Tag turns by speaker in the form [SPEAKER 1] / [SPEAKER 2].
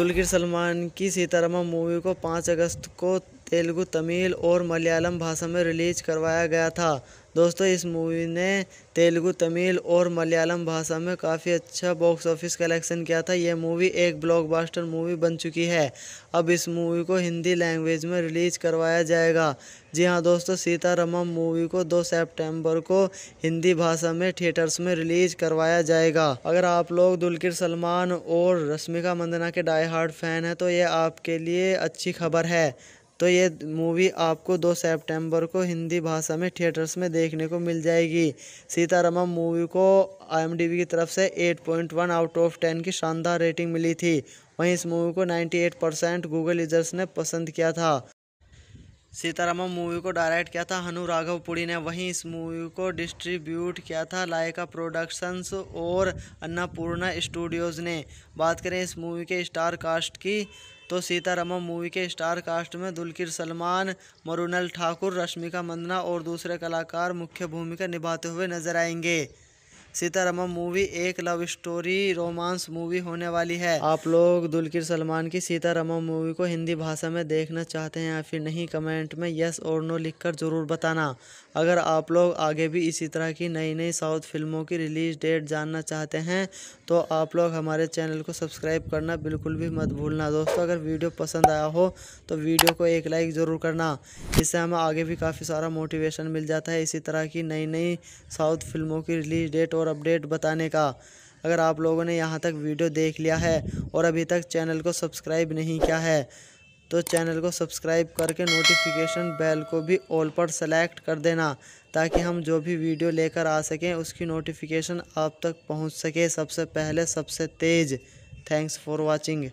[SPEAKER 1] दुलकर सलमान की सीतारामा मूवी को 5 अगस्त को तेलुगु तमिल और मलयालम भाषा में रिलीज करवाया गया था दोस्तों इस मूवी ने तेलुगु तमिल और मलयालम भाषा में काफ़ी अच्छा बॉक्स ऑफिस कलेक्शन किया था यह मूवी एक ब्लॉकबस्टर मूवी बन चुकी है अब इस मूवी को हिंदी लैंग्वेज में रिलीज करवाया जाएगा जी हाँ दोस्तों सीतारामम मूवी को 2 सितंबर को हिंदी भाषा में थिएटर्स में रिलीज करवाया जाएगा अगर आप लोग दुलकर सलमान और रश्मिका मंदना के डाई हार्ड फैन हैं तो यह आपके लिए अच्छी खबर है तो ये मूवी आपको 2 सितंबर को हिंदी भाषा में थिएटर्स में देखने को मिल जाएगी सीतारामम मूवी को आई की तरफ से 8.1 आउट ऑफ 10 की शानदार रेटिंग मिली थी वहीं इस मूवी को 98 परसेंट गूगल यूजर्स ने पसंद किया था सीतारामम मूवी को डायरेक्ट किया था हनु राघवपुरी ने वहीं इस मूवी को डिस्ट्रीब्यूट किया था लायका प्रोडक्शंस और अन्नापूर्णा स्टूडियोज़ ने बात करें इस मूवी के स्टार कास्ट की तो सीतारामम मूवी के स्टार कास्ट में दुलकर सलमान मरुनल ठाकुर रश्मिका मंदना और दूसरे कलाकार मुख्य भूमिका निभाते हुए नजर आएंगे सीतारामा मूवी एक लव स्टोरी रोमांस मूवी होने वाली है आप लोग दुलकर सलमान की सीतारामा मूवी को हिंदी भाषा में देखना चाहते हैं या फिर नहीं कमेंट में यस और नो लिखकर ज़रूर बताना अगर आप लोग आगे भी इसी तरह की नई नई साउथ फिल्मों की रिलीज डेट जानना चाहते हैं तो आप लोग हमारे चैनल को सब्सक्राइब करना बिल्कुल भी मत भूलना दोस्तों अगर वीडियो पसंद आया हो तो वीडियो को एक लाइक ज़रूर करना इससे हमें आगे भी काफ़ी सारा मोटिवेशन मिल जाता है इसी तरह की नई नई साउथ फिल्मों की रिलीज डेट और अपडेट बताने का अगर आप लोगों ने यहाँ तक वीडियो देख लिया है और अभी तक चैनल को सब्सक्राइब नहीं किया है तो चैनल को सब्सक्राइब करके नोटिफिकेशन बेल को भी ऑल पर सेलेक्ट कर देना ताकि हम जो भी वीडियो लेकर आ सकें उसकी नोटिफिकेशन आप तक पहुंच सके सबसे पहले सबसे तेज़ थैंक्स फॉर वाचिंग